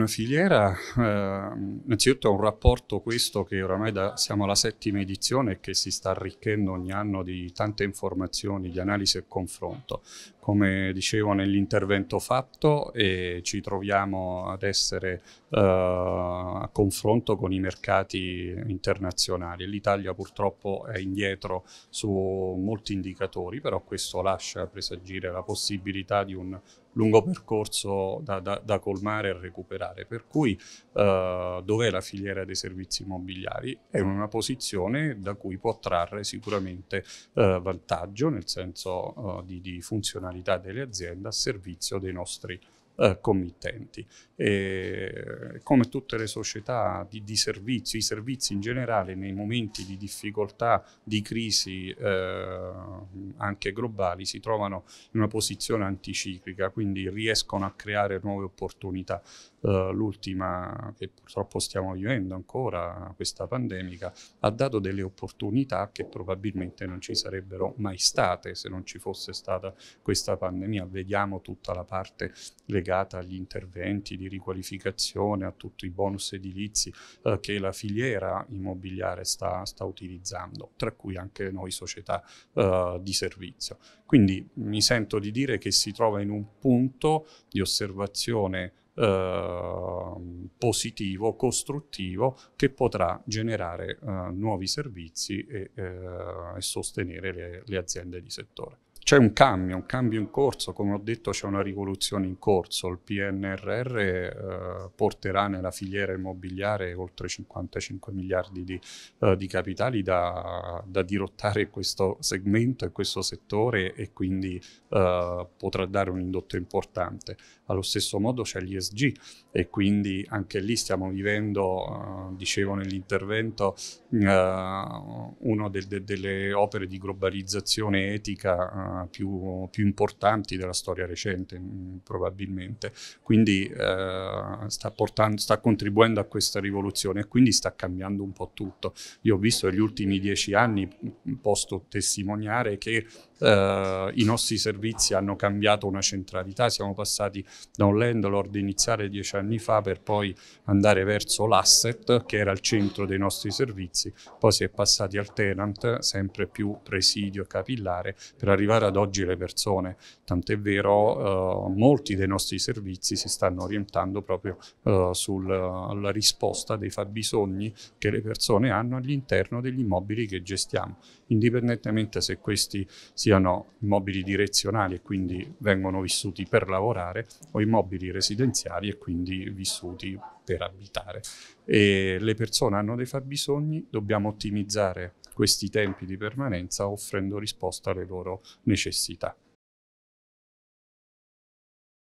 Una filiera, eh, innanzitutto è un rapporto questo che oramai da, siamo alla settima edizione e che si sta arricchendo ogni anno di tante informazioni, di analisi e confronto. Come dicevo nell'intervento fatto eh, ci troviamo ad essere eh, a confronto con i mercati internazionali. L'Italia purtroppo è indietro su molti indicatori, però questo lascia presagire la possibilità di un lungo percorso da, da, da colmare e recuperare. Per cui eh, dov'è la filiera dei servizi immobiliari? È una posizione da cui può trarre sicuramente eh, vantaggio nel senso eh, di, di funzionalità delle aziende a servizio dei nostri eh, committenti. E, come tutte le società di, di, servizi, i servizi in generale nei momenti di difficoltà, di crisi eh, anche globali, si trovano in una posizione anticiclica, quindi riescono a creare nuove opportunità. Uh, l'ultima che purtroppo stiamo vivendo ancora, questa pandemica, ha dato delle opportunità che probabilmente non ci sarebbero mai state se non ci fosse stata questa pandemia. Vediamo tutta la parte legata legata agli interventi di riqualificazione, a tutti i bonus edilizi eh, che la filiera immobiliare sta, sta, utilizzando, tra cui anche noi società eh, di servizio. Quindi mi sento di dire che si trova in un punto di osservazione eh, positivo, costruttivo, che potrà generare uh, nuovi servizi e, uh, e sostenere le, le aziende di settore c'è un cambio, un cambio in corso, come ho detto c'è una rivoluzione in corso, il PNRR eh, porterà nella filiera immobiliare oltre 55 miliardi di, eh, di capitali da, da, dirottare questo segmento e questo settore e quindi eh, potrà dare un indotto importante. Allo stesso modo c'è l'ISG e quindi anche lì stiamo vivendo, eh, dicevo nell'intervento, eh, una de- de- delle opere di globalizzazione etica eh, più, più importanti della storia recente, mm, probabilmente. Quindi eh, sta, portando, sta contribuendo a questa rivoluzione e quindi sta cambiando un po' tutto. Io ho visto negli ultimi dieci anni, mm, posso testimoniare che eh, i nostri servizi hanno cambiato una centralità, siamo passati da un landlord iniziale dieci anni fa per poi andare verso l'asset che era il centro dei nostri servizi, poi si è passati al tenant sempre più presidio capillare per arrivare ad oggi le persone, tant'è vero eh, molti dei nostri servizi si stanno orientando proprio eh, sulla risposta dei fabbisogni che le persone hanno all'interno degli immobili che gestiamo, indipendentemente se questi si siano immobili direzionali e quindi vengono vissuti per lavorare o immobili residenziali e quindi vissuti per abitare. E le persone hanno dei fabbisogni, dobbiamo ottimizzare questi tempi di permanenza offrendo risposta alle loro necessità.